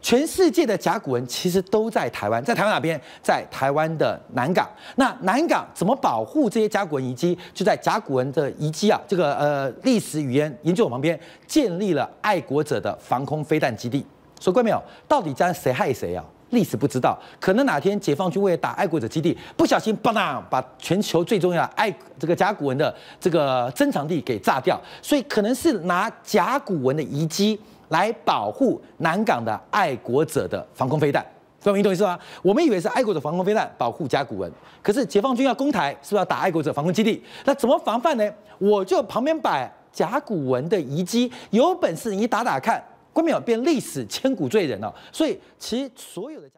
全世界的甲骨文其实都在台湾，在台湾哪边？在台湾的南港。那南港怎么保护这些甲骨文遗迹？就在甲骨文的遗迹啊，这个呃历史语言研究所旁边建立了爱国者的防空飞弹基地。说过没有？到底将谁害谁啊？历史不知道，可能哪天解放军为了打爱国者基地，不小心嘣当把全球最重要的爱这个甲骨文的这个珍藏地给炸掉，所以可能是拿甲骨文的遗迹。来保护南港的爱国者的防空飞弹，说明你懂意思吗？我们以为是爱国者防空飞弹保护甲骨文，可是解放军要攻台，是不是要打爱国者防空基地？那怎么防范呢？我就旁边摆甲骨文的遗迹，有本事你打打看，关不变历史千古罪人了。所以其实所有的。